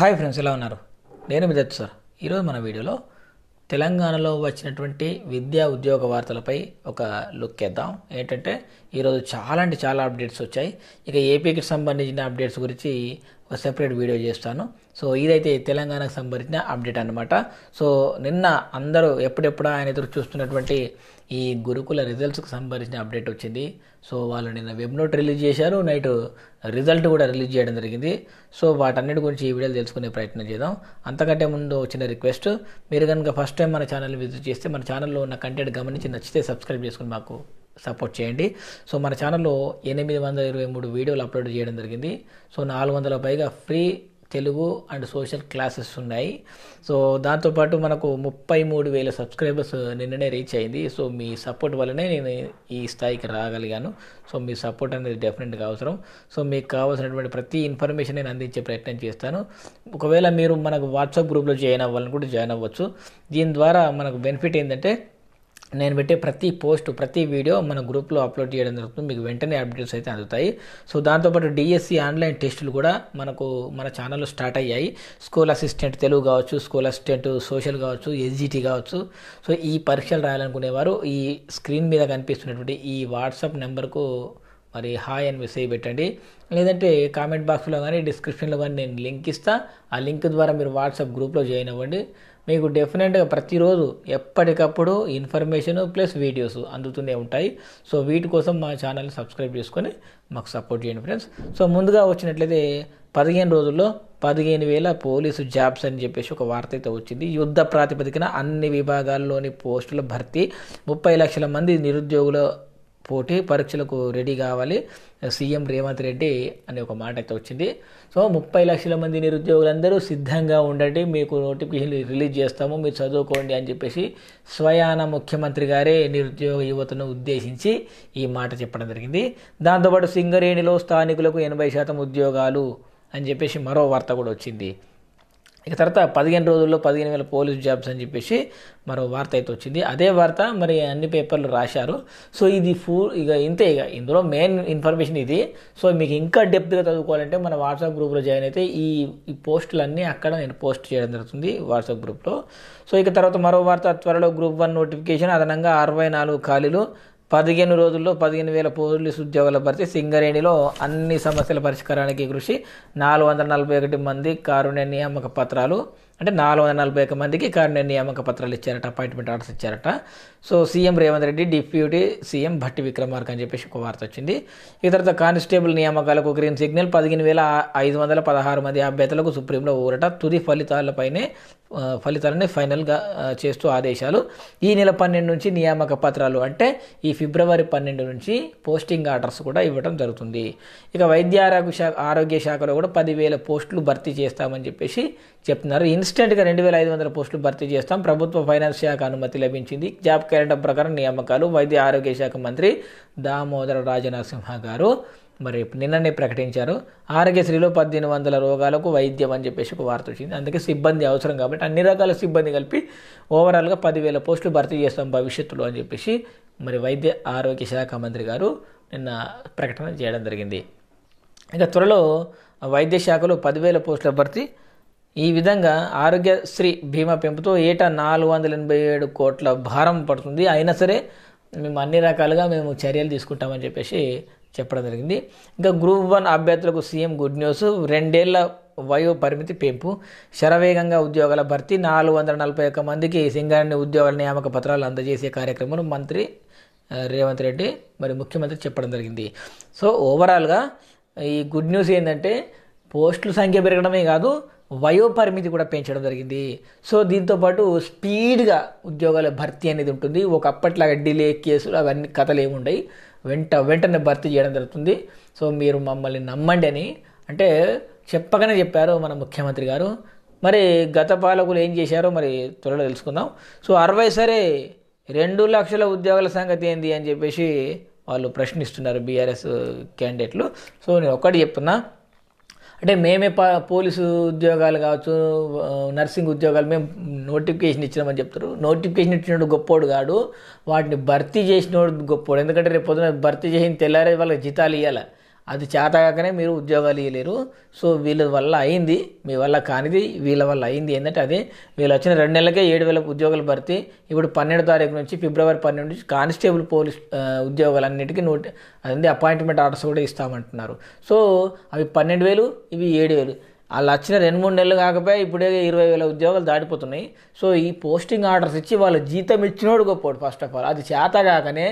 hi friends ఎలా ఉన్నారు నేను మిదత్ సార్ ఈరోజు మన వీడియోలో తెలంగాణలో వచ్చినటువంటి విద్యా ఉద్యోగ వార్తలపై ఒక లుక్ వేద్దాం ఏంటంటే ఈరోజు చాలా అంటే చాలా అప్డేట్స్ వచ్చాయి ఇక ఏపీకి సంబంధించిన అప్డేట్స్ గురించి ఒక సెపరేట్ వీడియో చేస్తాను సో ఇదైతే తెలంగాణకు సంబంధించిన అప్డేట్ అనమాట సో నిన్న అందరూ ఎప్పుడెప్పుడు ఆయన ఎదురు చూస్తున్నటువంటి ఈ గురుకుల రిజల్ట్స్కి సంబంధించిన అప్డేట్ వచ్చింది సో వాళ్ళు నిన్న వెబ్ నోట్ రిలీజ్ చేశారు నైట్ రిజల్ట్ కూడా రిలీజ్ చేయడం జరిగింది సో వాటన్నిటి గురించి ఈ వీడియోలు తెలుసుకునే ప్రయత్నం చేద్దాం అంతకంటే ముందు వచ్చిన రిక్వెస్ట్ మీరు కనుక ఫస్ట్ టైం మన ఛానల్ విజిట్ చేస్తే మన ఛానల్లో ఉన్న కంటెంట్ గమనించి నచ్చితే సబ్స్క్రైబ్ చేసుకుని మాకు సపోర్ట్ చేయండి సో మన ఛానల్లో ఎనిమిది వందల ఇరవై మూడు వీడియోలు అప్లోడ్ చేయడం జరిగింది సో నాలుగు వందల పైగా free Telugu and social classes ఉన్నాయి సో దాంతోపాటు మనకు ముప్పై మూడు వేల సబ్స్క్రైబర్స్ నిన్ననే రీచ్ అయింది సో మీ సపోర్ట్ వల్లనే నేను ఈ స్థాయికి రాగలిగాను సో మీ సపోర్ట్ అనేది డెఫినెట్గా అవసరం సో మీకు కావాల్సినటువంటి ప్రతి ఇన్ఫర్మేషన్ నేను అందించే ప్రయత్నం చేస్తాను ఒకవేళ మీరు మనకు వాట్సాప్ గ్రూప్లో జాయిన్ అవ్వాలని కూడా జాయిన్ అవ్వచ్చు దీని ద్వారా మనకు బెనిఫిట్ ఏంటంటే నేను పెట్టే ప్రతి పోస్ట్ ప్రతి వీడియో మన గ్రూప్లో అప్లోడ్ చేయడం జరుగుతుంది మీకు వెంటనే అప్డేట్స్ అయితే అందుతాయి సో దాంతోపాటు డిఎస్సి e ఆన్లైన్ టెస్టులు కూడా మనకు మన ఛానల్లో స్టార్ట్ అయ్యాయి స్కూల్ అసిస్టెంట్ తెలుగు కావచ్చు స్కూల్ అసిస్టెంట్ సోషల్ కావచ్చు ఎస్జిటి కావచ్చు సో ఈ పరీక్షలు రాయాలనుకునేవారు ఈ స్క్రీన్ మీద కనిపిస్తున్నటువంటి ఈ వాట్సాప్ నెంబర్కు మరి హాయ్ అని మెసేజ్ పెట్టండి లేదంటే కామెంట్ బాక్స్లో కానీ డిస్క్రిప్షన్లో కానీ నేను లింక్ ఇస్తా ఆ లింక్ ద్వారా మీరు వాట్సాప్ గ్రూప్లో జాయిన్ అవ్వండి మీకు డెఫినెట్గా ప్రతిరోజు ఎప్పటికప్పుడు ఇన్ఫర్మేషన్ ప్లస్ వీడియోస్ అందుతూనే ఉంటాయి సో వీటి కోసం మా ఛానల్ని సబ్స్క్రైబ్ చేసుకొని మాకు సపోర్ట్ చేయండి ఫ్రెండ్స్ సో ముందుగా వచ్చినట్లయితే పదిహేను రోజుల్లో పదిహేను వేల పోలీసు జాబ్స్ అని చెప్పేసి ఒక వార్త అయితే వచ్చింది యుద్ధ ప్రాతిపదికన అన్ని విభాగాల్లోని పోస్టుల భర్తీ ముప్పై లక్షల మంది నిరుద్యోగుల పోటీ పరీక్షలకు రెడీ కావాలి సీఎం రేవంత్ రెడ్డి అనే ఒక మాట అయితే వచ్చింది సో ముప్పై లక్షల మంది నిరుద్యోగులందరూ సిద్ధంగా ఉండండి మీకు నోటిఫికేషన్ రిలీజ్ చేస్తాము మీరు చదువుకోండి అని చెప్పేసి స్వయాన ముఖ్యమంత్రి గారే నిరుద్యోగ యువతను ఉద్దేశించి ఈ మాట చెప్పడం జరిగింది దాంతోపాటు సింగరేణిలో స్థానికులకు ఎనభై శాతం ఉద్యోగాలు అని చెప్పేసి మరో వార్త కూడా వచ్చింది ఇక తర్వాత పదిహేను రోజుల్లో పదిహేను వేల పోలీస్ జాబ్స్ అని చెప్పేసి మరో వార్త అయితే వచ్చింది అదే వార్త మరి అన్ని పేపర్లు రాశారు సో ఇది ఫుల్ ఇక ఇంతే ఇక ఇందులో మెయిన్ ఇన్ఫర్మేషన్ ఇది సో మీకు ఇంకా డెప్త్గా చదువుకోవాలంటే మన వాట్సాప్ గ్రూప్లో జాయిన్ అయితే ఈ ఈ పోస్టులన్నీ అక్కడ నేను పోస్ట్ చేయడం జరుగుతుంది వాట్సాప్ గ్రూప్లో సో ఇక తర్వాత మరో వార్త త్వరలో గ్రూప్ వన్ నోటిఫికేషన్ అదనంగా అరవై నాలుగు ఖాళీలు పదిహేను రోజుల్లో పదిహేను వేల పోలీసు ఉద్యోగాల భర్తీ సింగరేణిలో అన్ని సమస్యల పరిష్కారానికి కృషి నాలుగు వందల నలభై ఒకటి మంది కారుణ్య నియామక పత్రాలు అంటే నాలుగు వందల నలభై ఒక మందికి కార్మిక నియామక పత్రాలు ఇచ్చారట అపాయింట్మెంట్ ఆర్డర్స్ ఇచ్చారట so CM Revanth Reddy deputy CM Bhatti Vikramarka అని చెప్పేసి ఒక వార్త వచ్చింది ఈ తర్వాత కానిస్టేబుల్ నియామకాలకు గ్రీన్ సిగ్నల్ పదిహేను వేల ఐదు వందల పదహారు మంది అభ్యర్థులకు సుప్రీంలో ఊరట తుది ఫలితాలపైనే ఫలితాలని ఫైనల్గా చేస్తూ ఆదేశాలు ఈ నెల పన్నెండు నుంచి నియామక పత్రాలు అంటే ఈ ఫిబ్రవరి పన్నెండు నుంచి పోస్టింగ్ ఆర్డర్స్ కూడా ఇవ్వడం జరుగుతుంది ఇక వైద్య ఆరోగ్య శాఖ ఆరోగ్య శాఖలో కూడా పదివేల పోస్టులు భర్తీ చేస్తామని చెప్పేసి చెప్తున్నారు ఇన్స్ అసిస్టెంట్గా రెండు వేల ఐదు వందల పోస్టులు భర్తీ చేస్తాం ప్రభుత్వ ఫైనాన్స్ శాఖ అనుమతి లభించింది జాబ్ క్యాలెండర్ ప్రకారం నియామకాలు వైద్య ఆరోగ్య శాఖ మంత్రి దామోదర రాజనరసింహ గారు మరి నిన్ననే ప్రకటించారు ఆరోగ్యశ్రీలో పద్దెనిమిది వందల రోగాలకు వైద్యం అని చెప్పేసి ఒక వార్త వచ్చింది అందుకే సిబ్బంది అవసరం కాబట్టి అన్ని రకాల సిబ్బంది కలిపి ఓవరాల్గా పదివేల పోస్టులు భర్తీ చేస్తాం భవిష్యత్తులో అని చెప్పేసి మరి వైద్య ఆరోగ్య శాఖ మంత్రి గారు నిన్న ప్రకటన చేయడం జరిగింది ఇంకా త్వరలో వైద్య శాఖలో పదివేల పోస్టుల భర్తీ ఈ విధంగా ఆరోగ్యశ్రీ బీమా పెంపుతో ఏటా నాలుగు వందల ఎనభై ఏడు కోట్ల భారం పడుతుంది అయినా సరే మేము అన్ని రకాలుగా మేము చర్యలు తీసుకుంటామని చెప్పేసి చెప్పడం జరిగింది ఇంకా గ్రూప్ వన్ అభ్యర్థులకు సీఎం గుడ్ న్యూస్ రెండేళ్ల వయో పరిమితి పెంపు శరవేగంగా ఉద్యోగాల భర్తీ నాలుగు వందల నలభై ఒక్క మందికి సింగారెడ్డి ఉద్యోగాల నియామక పత్రాలు అందజేసే కార్యక్రమం మంత్రి రేవంత్ రెడ్డి మరి ముఖ్యమంత్రి చెప్పడం జరిగింది సో ఓవరాల్గా ఈ గుడ్ న్యూస్ ఏంటంటే పోస్టుల సంఖ్య పెరగడమే కాదు వయోపరిమితి కూడా పెంచడం జరిగింది సో దీంతోపాటు స్పీడ్గా ఉద్యోగాల భర్తీ అనేది ఉంటుంది ఒకప్పట్లాగా డిలే కేసులు అవన్నీ కథలు ఏముండయి వెంట వెంటనే భర్తీ చేయడం జరుగుతుంది సో మీరు మమ్మల్ని నమ్మండి అని అంటే చెప్పగానే చెప్పారు మన ముఖ్యమంత్రి గారు మరి గత పాలకులు ఏం చేశారో మరి త్వరలో తెలుసుకుందాం సో అరవై సరే రెండు లక్షల ఉద్యోగాల సంగతి ఏంది అని చెప్పేసి వాళ్ళు ప్రశ్నిస్తున్నారు బీఆర్ఎస్ క్యాండిడేట్లు సో నేను ఒక్కటి చెప్తున్నా అంటే మేమే పోలీసు ఉద్యోగాలు కావచ్చు నర్సింగ్ ఉద్యోగాలు మేము నోటిఫికేషన్ ఇచ్చినామని చెప్తారు నోటిఫికేషన్ ఇచ్చినోడు గొప్పోడు కాడు వాటిని భర్తీ చేసినోడు గొప్పోడు ఎందుకంటే రేపు పొద్దున భర్తీ చేసిన తెల్లారే వాళ్ళకి జీతాలు ఇవ్వాలి అది చేతగాకనే మీరు ఉద్యోగాలు ఇవ్వలేరు సో వీళ్ళ వల్ల అయింది మీ వల్ల కానిది వీళ్ళ వల్ల అయింది ఏంటంటే అది వీళ్ళు వచ్చిన రెండు నెలలకే ఏడు వేల ఉద్యోగాలు భర్తీ ఇప్పుడు పన్నెండు తారీఖు నుంచి ఫిబ్రవరి పన్నెండు నుంచి కానిస్టేబుల్ పోలీస్ ఉద్యోగాలన్నిటికీ నోటి అదే అపాయింట్మెంట్ ఆర్డర్స్ కూడా ఇస్తామంటున్నారు సో అవి పన్నెండు వేలు ఇవి ఏడు వేలు వాళ్ళు వచ్చిన రెండు మూడు నెలలు కాకపోయా ఇప్పుడే ఇరవై వేల ఉద్యోగాలు దాటిపోతున్నాయి సో ఈ పోస్టింగ్ ఆర్డర్స్ ఇచ్చి వాళ్ళు జీతం ఇచ్చినోడు గొప్పోడు ఫస్ట్ ఆఫ్ ఆల్ అది చేత కాకనే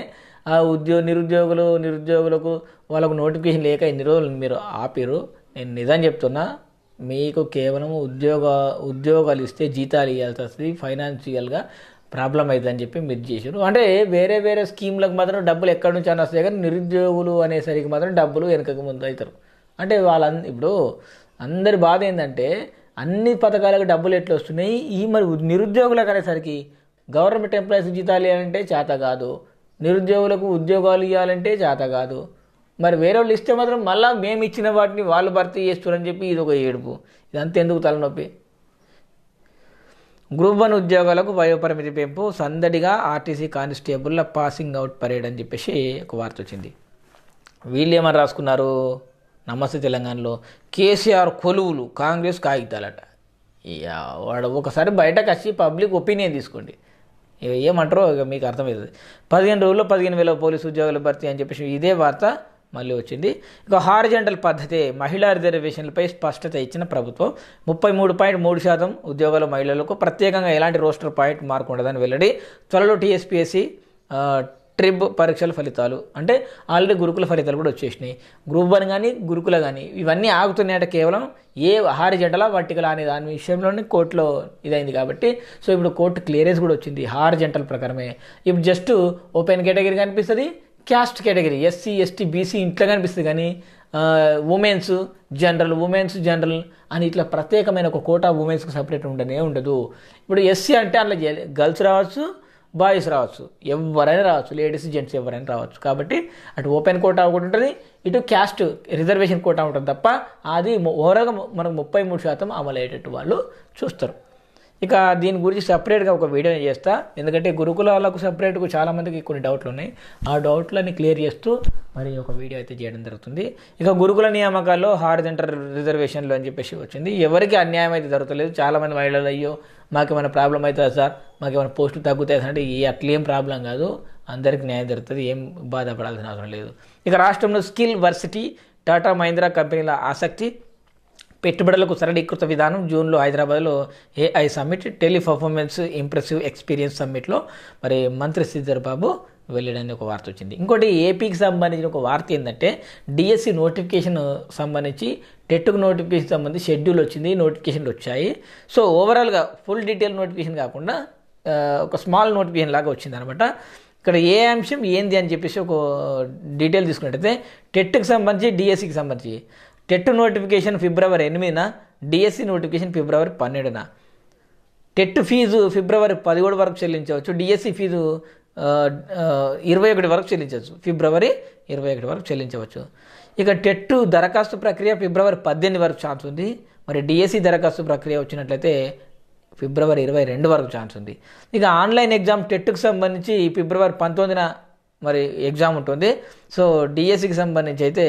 ఆ ఉద్యోగ నిరుద్యోగులు నిరుద్యోగులకు వాళ్ళకు నోటిఫికేషన్ లేక ఎన్ని రోజులు మీరు ఆపిరు నేను నిజం చెప్తున్నా మీకు కేవలం ఉద్యోగ ఉద్యోగాలు ఇస్తే జీతాలు ఇవ్వాల్సి వస్తుంది ఫైనాన్షియల్గా ప్రాబ్లం అవుతుందని చెప్పి మీరు చేశారు అంటే వేరే వేరే స్కీమ్లకు మాత్రం డబ్బులు ఎక్కడి నుంచి అని వస్తాయి కానీ నిరుద్యోగులు అనేసరికి మాత్రం డబ్బులు వెనకకు ముందు అవుతారు అంటే వాళ్ళ ఇప్పుడు అందరి బాధ ఏంటంటే అన్ని పథకాలకు డబ్బులు ఎట్లా వస్తున్నాయి ఈ మరి నిరుద్యోగులకు అనేసరికి గవర్నమెంట్ ఎంప్లాయీస్ జీతాలు అంటే చేత కాదు నిరుద్యోగులకు ఉద్యోగాలు ఇవ్వాలంటే చేత కాదు మరి వేరే వాళ్ళు ఇస్తే మాత్రం మళ్ళీ మేము ఇచ్చిన వాటిని వాళ్ళు భర్తీ చేస్తున్నారని చెప్పి ఇది ఒక ఏడుపు ఇదంతా ఎందుకు తలనొప్పి గ్రూప్ వన్ ఉద్యోగాలకు వయోపరిమితి పెంపు సందడిగా ఆర్టీసీ కానిస్టేబుల్ల పాసింగ్ అవుట్ పరేడ్ అని చెప్పేసి ఒక వార్త వచ్చింది వీళ్ళు ఏమని రాసుకున్నారు నమస్తే తెలంగాణలో కేసీఆర్ కొలువులు కాంగ్రెస్ కాగితాలట వాడు ఒకసారి బయటకు వచ్చి పబ్లిక్ ఒపీనియన్ తీసుకోండి ఏమంటారో ఇక మీకు అర్థమవుతుంది పదిహేను రోజుల్లో పదిహేను వేల పోలీసు ఉద్యోగాల భర్తీ అని చెప్పేసి ఇదే వార్త మళ్ళీ వచ్చింది ఇక హారిజెంటల్ పద్ధతి మహిళా రిజర్వేషన్లపై స్పష్టత ఇచ్చిన ప్రభుత్వం ముప్పై మూడు పాయింట్ మూడు శాతం ఉద్యోగాల మహిళలకు ప్రత్యేకంగా ఎలాంటి రోస్టర్ పాయింట్ మార్కు ఉండదని వెల్లడి త్వరలో టీఎస్పీఎస్సి ట్రిబ్ పరీక్షల ఫలితాలు అంటే ఆల్రెడీ గురుకుల ఫలితాలు కూడా వచ్చేసినాయి గ్రూప్ వన్ కానీ గురుకుల కానీ ఇవన్నీ ఆగుతున్నాయట కేవలం ఏ హారి జంటల వర్టికల్ అనే దాని విషయంలోనే కోర్టులో ఇదైంది కాబట్టి సో ఇప్పుడు కోర్టు క్లియరెన్స్ కూడా వచ్చింది హార్ జంటల ప్రకారమే ఇప్పుడు జస్ట్ ఓపెన్ కేటగిరీ కనిపిస్తుంది caste category SC ST BC ఇంట్లో కనిపిస్తుంది కానీ ఉమెన్స్ జనరల్ ఉమెన్స్ జనరల్ అని ఇట్లా ప్రత్యేకమైన ఒక కోటా ఉమెన్స్కి సపరేట్ ఉండనే ఉండదు ఇప్పుడు ఎస్సీ అంటే అందులో గర్ల్స్ రావచ్చు బాయ్స్ రావచ్చు ఎవరైనా రావచ్చు లేడీస్ జెంట్స్ ఎవరైనా రావచ్చు కాబట్టి అటు ఓపెన్ కోటా ఒకటి ఉంటుంది ఇటు క్యాస్ట్ రిజర్వేషన్ కోటా ఉంటుంది తప్ప అది ఓవరాల్గా మనకు ముప్పై మూడు శాతం అమలయ్యేటట్టు వాళ్ళు చూస్తారు ఇక దీని గురించి సపరేట్గా ఒక వీడియో చేస్తా ఎందుకంటే గురుకులాలకు సపరేట్గా చాలామందికి కొన్ని డౌట్లు ఉన్నాయి ఆ డౌట్లని క్లియర్ చేస్తూ మరి ఒక వీడియో అయితే చేయడం జరుగుతుంది ఇక గురుకుల నియామకాల్లో హారిజెంటర్ రిజర్వేషన్లు అని చెప్పేసి వచ్చింది ఎవరికి అన్యాయం అయితే జరుగుతలేదు చాలామంది మహిళలు అయ్యో మాకు ఏమైనా ప్రాబ్లం అవుతుందా సార్ మాకు ఏమైనా పోస్టులు తగ్గుతాయి అంటే ఈ అట్లేం ప్రాబ్లం కాదు అందరికీ న్యాయం జరుగుతుంది ఏం బాధపడాల్సిన అవసరం లేదు ఇక రాష్ట్రంలో స్కిల్ వర్సిటీ టాటా మహీంద్రా కంపెనీల ఆసక్తి పెట్టుబడులకు సరళీకృత విధానం జూన్లో హైదరాబాద్లో ఏఐ సమ్మిట్ టెలి పర్ఫార్మెన్స్ ఇంప్రెసివ్ ఎక్స్పీరియన్స్ సమ్మిట్లో మరి మంత్రి శ్రీధర్ బాబు వెళ్ళడానికి ఒక వార్త వచ్చింది ఇంకోటి ఏపీకి సంబంధించిన ఒక వార్త ఏంటంటే డిఎస్సి నోటిఫికేషన్ సంబంధించి టెట్కు నోటిఫికేషన్ సంబంధించి షెడ్యూల్ వచ్చింది నోటిఫికేషన్లు వచ్చాయి సో ఓవరాల్గా ఫుల్ డీటెయిల్ నోటిఫికేషన్ కాకుండా ఒక స్మాల్ నోటిఫికేషన్ లాగా వచ్చింది అనమాట ఇక్కడ ఏ అంశం ఏంది అని చెప్పేసి ఒక డీటెయిల్ తీసుకున్నట్టయితే టెట్కి సంబంధించి డిఎస్సికి సంబంధించి టెట్ నోటిఫికేషన్ ఫిబ్రవరి ఎనిమిదిన డిఎస్సి నోటిఫికేషన్ ఫిబ్రవరి పన్నెండున టెట్ ఫీజు ఫిబ్రవరి పదిహేడు వరకు చెల్లించవచ్చు డిఎస్సి ఫీజు ఇరవై ఒకటి వరకు చెల్లించవచ్చు ఫిబ్రవరి ఇరవై ఒకటి వరకు చెల్లించవచ్చు ఇక టెట్ దరఖాస్తు ప్రక్రియ ఫిబ్రవరి పద్దెనిమిది వరకు ఛాన్స్ ఉంది మరి డిఎస్సి దరఖాస్తు ప్రక్రియ వచ్చినట్లయితే ఫిబ్రవరి ఇరవై రెండు వరకు ఛాన్స్ ఉంది ఇక ఆన్లైన్ ఎగ్జామ్ టెట్కు సంబంధించి ఫిబ్రవరి పంతొమ్మిదిన మరి ఎగ్జామ్ ఉంటుంది సో డిఎస్సికి సంబంధించి అయితే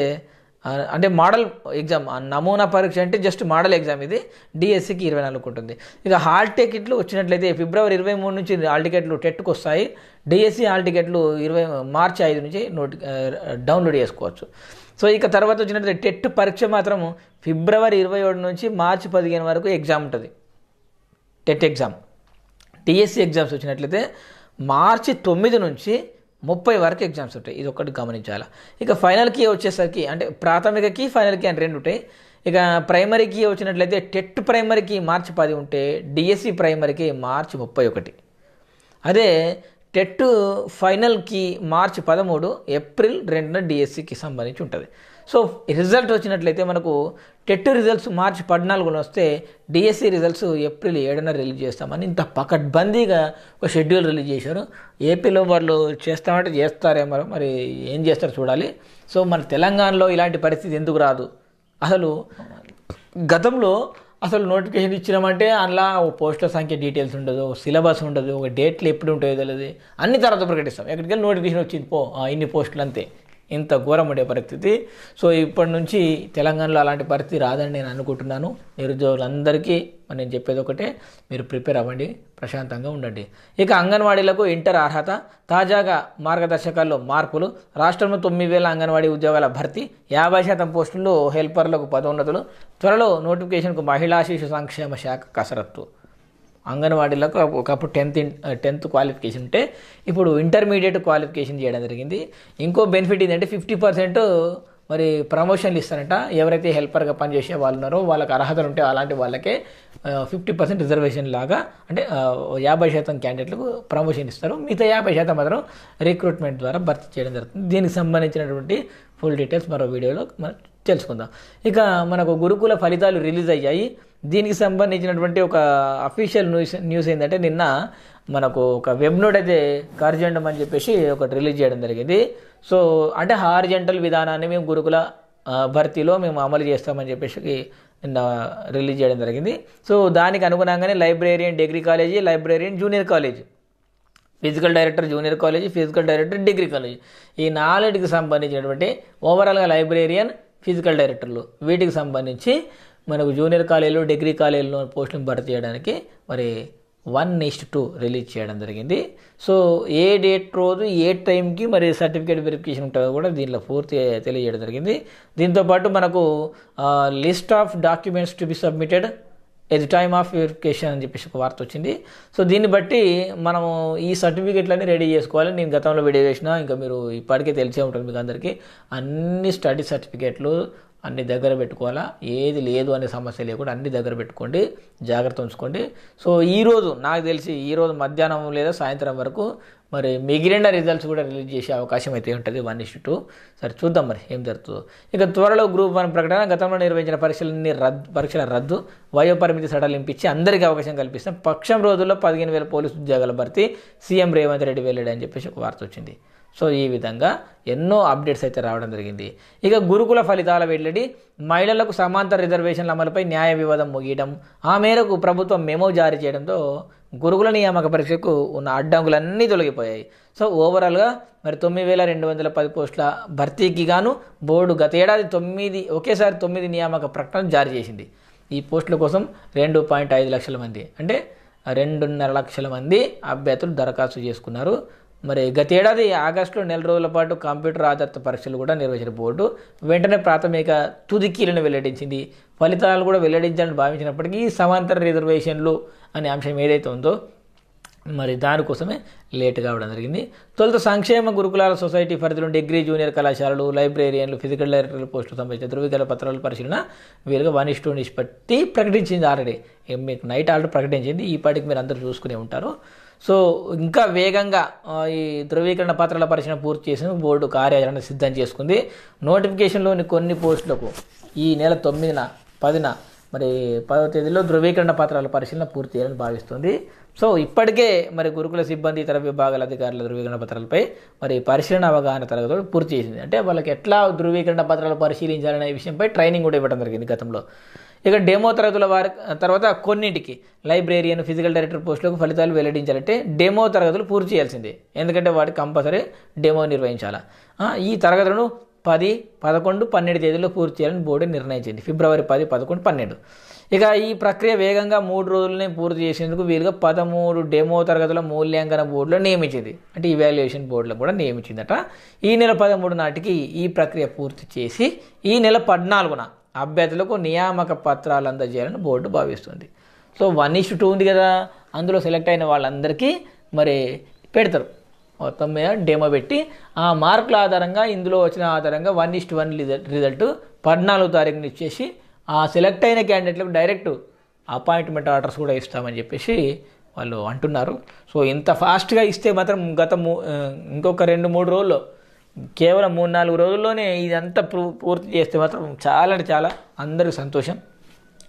అంటే మోడల్ ఎగ్జామ్ నమూనా పరీక్ష అంటే జస్ట్ మోడల్ ఎగ్జామ్ ఇది డిఎస్సికి ఇరవై నాలుగు ఉంటుంది ఇక హాల్ టికెట్లు వచ్చినట్లయితే ఫిబ్రవరి ఇరవై మూడు నుంచి హాల్ టికెట్లు టెట్కు వస్తాయి డిఎస్సి హాల్ టికెట్లు ఇరవై మార్చి ఐదు నుంచి నోటి డౌన్లోడ్ చేసుకోవచ్చు సో ఇక తర్వాత వచ్చినట్లయితే టెట్ పరీక్ష మాత్రం ఫిబ్రవరి ఇరవై ఏడు నుంచి మార్చి పదిహేను వరకు ఎగ్జామ్ ఉంటుంది టెట్ ఎగ్జామ్ టీఎస్సీ ఎగ్జామ్స్ వచ్చినట్లయితే మార్చి తొమ్మిది నుంచి ముప్పై వరకు ఎగ్జామ్స్ ఉంటాయి ఇది ఒకటి గమనించాలి ఇక ఫైనల్ వచ్చేసరికి అంటే ప్రాథమిక ఫైనల్కి ఫైనల్ అంటే రెండు ఉంటాయి ఇక ప్రైమరీకి వచ్చినట్లయితే టెట్ ప్రైమరీకి మార్చి పది ఉంటే డిఎస్సి ప్రైమరీకి e మార్చి ముప్పై ఒకటి అదే టెట్ ఫైనల్కి మార్చ్ పదమూడు ఏప్రిల్ రెండున డిఎస్సికి సంబంధించి ఉంటుంది సో రిజల్ట్ వచ్చినట్లయితే మనకు టెట్ రిజల్ట్స్ మార్చ్ పద్నాలుగున వస్తే డిఎస్సి రిజల్ట్స్ ఏప్రిల్ ఏడున రిలీజ్ చేస్తామని ఇంత పకడ్బందీగా ఒక షెడ్యూల్ రిలీజ్ చేశారు ఏపీలో వాళ్ళు చేస్తామంటే చేస్తారేమో మరి ఏం చేస్తారో చూడాలి సో మన తెలంగాణలో ఇలాంటి పరిస్థితి ఎందుకు రాదు అసలు గతంలో అసలు నోటిఫికేషన్ ఇచ్చినామంటే అందులో పోస్టుల సంఖ్య డీటెయిల్స్ ఉండదు సిలబస్ ఉండదు ఒక డేట్లు ఎప్పుడు ఉంటాయో తెలియదు అన్ని తర్వాత ప్రకటిస్తాం ఎక్కడికి వెళ్ళి నోటిఫికేషన్ వచ్చింది పో ఇన్ని పోస్టులు అంతే ఇంత ఘోరం ఉండే పరిస్థితి సో ఇప్పటి నుంచి తెలంగాణలో అలాంటి పరిస్థితి రాదని నేను అనుకుంటున్నాను నిరుద్యోగులందరికీ నేను చెప్పేది ఒకటే మీరు ప్రిపేర్ అవ్వండి ప్రశాంతంగా ఉండండి ఇక అంగన్వాడీలకు ఇంటర్ అర్హత తాజాగా మార్గదర్శకాల్లో మార్పులు రాష్ట్రంలో తొమ్మిది వేల అంగన్వాడీ ఉద్యోగాల భర్తీ యాభై శాతం పోస్టుల్లో హెల్పర్లకు పదోన్నతులు త్వరలో నోటిఫికేషన్కు మహిళా శిశు సంక్షేమ శాఖ కసరత్తు అంగన్వాడీలకు ఒకప్పుడు టెన్త్ టెన్త్ క్వాలిఫికేషన్ ఉంటే ఇప్పుడు ఇంటర్మీడియట్ క్వాలిఫికేషన్ చేయడం జరిగింది ఇంకో బెనిఫిట్ ఏంటంటే ఫిఫ్టీ పర్సెంట్ మరి ప్రమోషన్లు ఇస్తారంట ఎవరైతే హెల్పర్గా పనిచేసే వాళ్ళు ఉన్నారో వాళ్ళకి అర్హతలు ఉంటే అలాంటి వాళ్ళకే ఫిఫ్టీ పర్సెంట్ రిజర్వేషన్ లాగా అంటే యాభై శాతం క్యాండిడేట్లకు ప్రమోషన్ ఇస్తారు మిగతా యాభై శాతం మాత్రం రిక్రూట్మెంట్ ద్వారా భర్తీ చేయడం జరుగుతుంది దీనికి సంబంధించినటువంటి ఫుల్ డీటెయిల్స్ మరో వీడియోలో మనం తెలుసుకుందాం ఇక మనకు గురుకుల ఫలితాలు రిలీజ్ అయ్యాయి దీనికి సంబంధించినటువంటి ఒక అఫీషియల్ న్యూస్ న్యూస్ ఏంటంటే నిన్న మనకు ఒక వెబ్ నోట్ అయితే కార్జెండం అని చెప్పేసి ఒకటి రిలీజ్ చేయడం జరిగింది సో అంటే హార్జెంటల్ విధానాన్ని మేము గురుకుల భర్తీలో మేము అమలు చేస్తామని చెప్పేసి నిన్న రిలీజ్ చేయడం జరిగింది సో దానికి అనుగుణంగానే librarian degree college librarian junior college physical director junior college physical director degree college ఈ నాలుగుకి సంబంధించినటువంటి ఓవరాల్గా లైబ్రేరియన్ ఫిజికల్ డైరెక్టర్లు వీటికి సంబంధించి మనకు జూనియర్ కాలేజీలో డిగ్రీ కాలేజీలో పోస్టింగ్ భర్తీ చేయడానికి మరి వన్ నెక్స్ట్ టూ రిలీజ్ చేయడం జరిగింది సో ఏ డేట్ రోజు ఏ టైంకి మరి సర్టిఫికేట్ వెరిఫికేషన్ ఉంటుందో కూడా దీనిలో పూర్తి తెలియజేయడం జరిగింది దీంతోపాటు మనకు list of documents to be submitted at time of verification అని చెప్పేసి ఒక వార్త వచ్చింది సో దీన్ని బట్టి మనము ఈ సర్టిఫికేట్లన్నీ రెడీ చేసుకోవాలి నేను గతంలో వీడియో చేసిన ఇంకా మీరు ఇప్పటికే తెలిసే ఉంటుంది మీకు అందరికీ అన్ని స్టడీ సర్టిఫికేట్లు అన్ని దగ్గర పెట్టుకోవాలా ఏది లేదు అనే సమస్య లేకుండా అన్ని దగ్గర పెట్టుకోండి జాగ్రత్త ఉంచుకోండి సో ఈరోజు నాకు తెలిసి ఈరోజు మధ్యాహ్నం లేదా సాయంత్రం వరకు మరి మిగిలిన రిజల్ట్స్ కూడా రిలీజ్ చేసే అవకాశం అయితే ఉంటుంది వన్ ఇష్యూ టూ సరే చూద్దాం మరి ఏం జరుగుతుందో ఇక త్వరలో గ్రూప్ వన్ ప్రకటన గతంలో నిర్వహించిన పరీక్షలన్నీ రద్దు పరీక్షల రద్దు వయో పరిమితి సడలింపించి అందరికీ అవకాశం కల్పిస్తాం పక్షం రోజుల్లో పదిహేను వేల పోలీసు ఉద్యోగాల భర్తీ సీఎం రేవంత్ రెడ్డి అని చెప్పేసి ఒక వార్త వచ్చింది సో ఈ విధంగా ఎన్నో అప్డేట్స్ అయితే రావడం జరిగింది ఇక గురుకుల ఫలితాల వెళ్ళడి మహిళలకు సమాంతర రిజర్వేషన్ల అమలుపై న్యాయ వివాదం ముగియడం ఆ మేరకు ప్రభుత్వం మెమో జారీ చేయడంతో గురుకుల నియామక పరీక్షకు ఉన్న అడ్డంకులన్నీ తొలగిపోయాయి సో ఓవరాల్గా మరి తొమ్మిది వేల రెండు వందల పది పోస్టుల భర్తీకి గాను బోర్డు గత ఏడాది తొమ్మిది ఒకేసారి తొమ్మిది నియామక ప్రకటన జారీ చేసింది ఈ పోస్టుల కోసం రెండు పాయింట్ ఐదు లక్షల మంది అంటే రెండున్నర లక్షల మంది అభ్యర్థులు దరఖాస్తు చేసుకున్నారు మరి గతేడాది ఆగస్టులో నెల రోజుల పాటు కంప్యూటర్ ఆధారిత పరీక్షలు కూడా నిర్వహించిన బోర్డు వెంటనే ప్రాథమిక తుదికీలను వెల్లడించింది ఫలితాలు కూడా వెల్లడించాలని భావించినప్పటికీ సమాంతర రిజర్వేషన్లు అనే అంశం ఏదైతే ఉందో మరి దానికోసమే లేట్ కావడం జరిగింది తొలుత సంక్షేమ గురుకులాల సొసైటీ పరిధిలో డిగ్రీ జూనియర్ కళాశాలలు లైబ్రేరియన్లు ఫిజికల్ లైబ్రరీ పోస్టులు సంబంధించిన ధృవీకరణ పత్రాల పరిశీలన వీరుగా వన్ ఇస్టూ నిష్పత్తి ప్రకటించింది ఆల్రెడీ మీకు నైట్ ఆల్రెడీ ప్రకటించింది ఈ పాటికి మీరు అందరూ చూసుకునే ఉంటారు సో ఇంకా వేగంగా ఈ ధృవీకరణ పత్రాల పరిశీలన పూర్తి చేసి బోర్డు కార్యాచరణ సిద్ధం చేసుకుంది నోటిఫికేషన్లోని కొన్ని పోస్టులకు ఈ నెల తొమ్మిదిన పదిన మరి పదవ తేదీలో ధృవీకరణ పత్రాల పరిశీలన పూర్తి చేయాలని భావిస్తుంది సో ఇప్పటికే మరి గురుకుల సిబ్బంది ఇతర విభాగాల అధికారుల ధృవీకరణ పత్రాలపై మరి పరిశీలన అవగాహన తరగతులు పూర్తి చేసింది అంటే వాళ్ళకి ఎట్లా ధృవీకరణ పత్రాలు పరిశీలించాలనే విషయంపై ట్రైనింగ్ కూడా ఇవ్వడం జరిగింది గతంలో ఇక డెమో తరగతుల వారి తర్వాత కొన్నింటికి లైబ్రేరియన్ ఫిజికల్ డైరెక్టర్ పోస్టులకు ఫలితాలు వెల్లడించాలంటే డెమో తరగతులు పూర్తి చేయాల్సిందే ఎందుకంటే వాటి కంపల్సరీ డెమో నిర్వహించాలా ఈ తరగతులను పది పదకొండు పన్నెండు తేదీల్లో పూర్తి చేయాలని బోర్డు నిర్ణయించింది ఫిబ్రవరి పది పదకొండు పన్నెండు ఇక ఈ ప్రక్రియ వేగంగా మూడు రోజులనే పూర్తి చేసేందుకు వీలుగా పదమూడు డెమో తరగతుల మూల్యాంకన బోర్డులో నియమించింది అంటే ఇవాల్యుయేషన్ బోర్డులో కూడా నియమించిందట ఈ నెల పదమూడు నాటికి ఈ ప్రక్రియ పూర్తి చేసి ఈ నెల పద్నాలుగున అభ్యర్థులకు నియామక పత్రాలు అందజేయాలని బోర్డు భావిస్తుంది సో వన్ ఇష్యూ టూ ఉంది కదా అందులో సెలెక్ట్ అయిన వాళ్ళందరికీ మరి పెడతారు మొత్తం మీద డెమో పెట్టి ఆ మార్కుల ఆధారంగా ఇందులో వచ్చిన ఆధారంగా వన్ ఇస్ట్ వన్ రిజల్ట్ పద్నాలుగు తారీఖున ఇచ్చేసి ఆ సెలెక్ట్ అయిన క్యాండిడేట్లకు డైరెక్ట్ అపాయింట్మెంట్ ఆర్డర్స్ కూడా ఇస్తామని చెప్పేసి వాళ్ళు అంటున్నారు సో ఇంత ఫాస్ట్గా ఇస్తే మాత్రం గత ఇంకొక రెండు మూడు రోజుల్లో కేవలం మూడు నాలుగు రోజుల్లోనే ఇదంతా పూర్తి చేస్తే మాత్రం చాలా అంటే చాలా అందరికి సంతోషం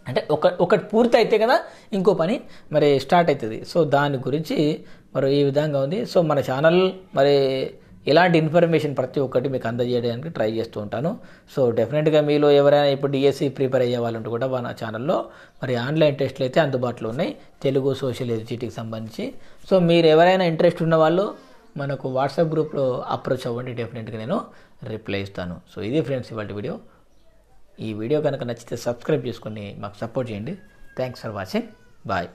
అంటే ఒక ఒకటి పూర్తి అయితే కదా ఇంకో పని మరి స్టార్ట్ అవుతుంది సో దాని గురించి మరి ఈ విధంగా ఉంది సో మన ఛానల్ మరి ఇలాంటి ఇన్ఫర్మేషన్ ప్రతి ఒక్కటి మీకు అందజేయడానికి ట్రై చేస్తూ ఉంటాను సో డెఫినెట్గా మీలో ఎవరైనా ఇప్పుడు డిఎస్సి ప్రిపేర్ అయ్యే వాళ్ళు కూడా మన ఛానల్లో మరి ఆన్లైన్ టెస్ట్లు అయితే అందుబాటులో ఉన్నాయి తెలుగు సోషల్ ఎడ్యుటీకి సంబంధించి సో మీరు ఎవరైనా ఇంట్రెస్ట్ ఉన్నవాళ్ళు మనకు వాట్సాప్ గ్రూప్లో అప్రోచ్ అవ్వండి డెఫినెట్గా నేను రిప్లై ఇస్తాను సో ఇది ఫ్రెండ్స్ ఇవాళ వీడియో ఈ వీడియో కనుక నచ్చితే సబ్స్క్రైబ్ చేసుకుని మాకు సపోర్ట్ చేయండి థ్యాంక్స్ ఫర్ వాచింగ్ బాయ్